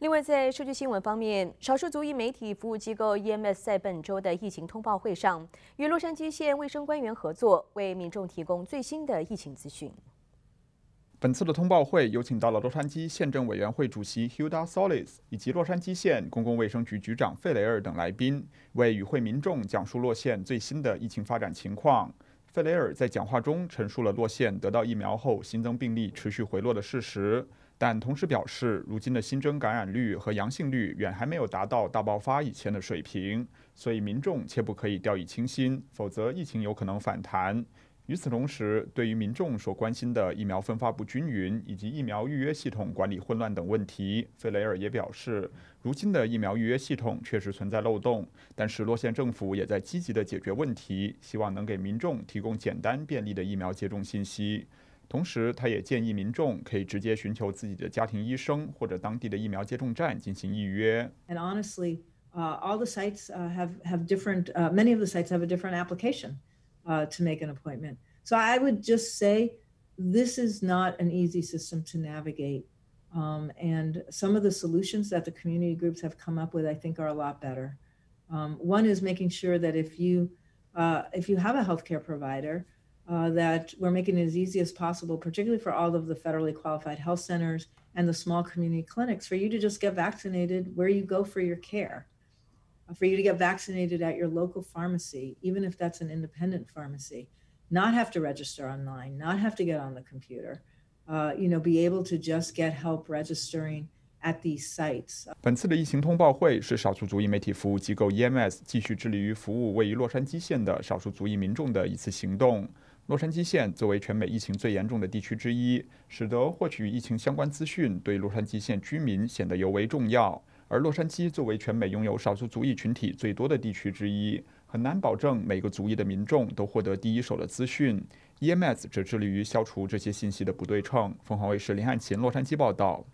另外，在社区新闻方面，少数族裔媒体服务机构 EMS 在本周的疫情通报会上，与洛杉矶县卫生官员合作，为民众提供最新的疫情资讯。本次的通报会有请到了洛杉矶县政委员会主席 Hilda Solis 以及洛杉矶县公共卫生局局长费雷尔等来宾，为与会民众讲述洛县最新的疫情发展情况。费雷尔在讲话中陈述了洛县得到疫苗后新增病例持续回落的事实。但同时表示，如今的新增感染率和阳性率远还没有达到大爆发以前的水平，所以民众切不可以掉以轻心，否则疫情有可能反弹。与此同时，对于民众所关心的疫苗分发不均匀以及疫苗预约系统管理混乱等问题，费雷尔也表示，如今的疫苗预约系统确实存在漏洞，但是洛县政府也在积极地解决问题，希望能给民众提供简单便利的疫苗接种信息。同时，他也建议民众可以直接寻求自己的家庭医生或者当地的疫苗接种站进行预约。And honestly, uh, all the sites uh, have have different. Uh, many of the sites have a different application uh, to make an appointment. So I would just say this is not an easy system to navigate. Um, and some of the solutions that the community groups have come up with, I think, are a lot better. Um, one is making sure that if you uh, if you have a healthcare provider uh, that we're making it as easy as possible, particularly for all of the federally qualified health centers and the small community clinics, for you to just get vaccinated where you go for your care, uh, for you to get vaccinated at your local pharmacy, even if that's an independent pharmacy, not have to register online, not have to get on the computer, uh, you know, be able to just get help registering. at these sites。本次的疫情通报会是少数族裔媒体服务机构 EMS 继续致力于服务位于洛杉矶县的少数族裔民众的一次行动。洛杉矶县作为全美疫情最严重的地区之一，使得获取疫情相关资讯对洛杉矶县居民显得尤为重要。而洛杉矶作为全美拥有少数族裔群体最多的地区之一，很难保证每个族裔的民众都获得第一手的资讯。e m s 只则致力于消除这些信息的不对称。凤凰卫视林汉琴洛杉矶报道。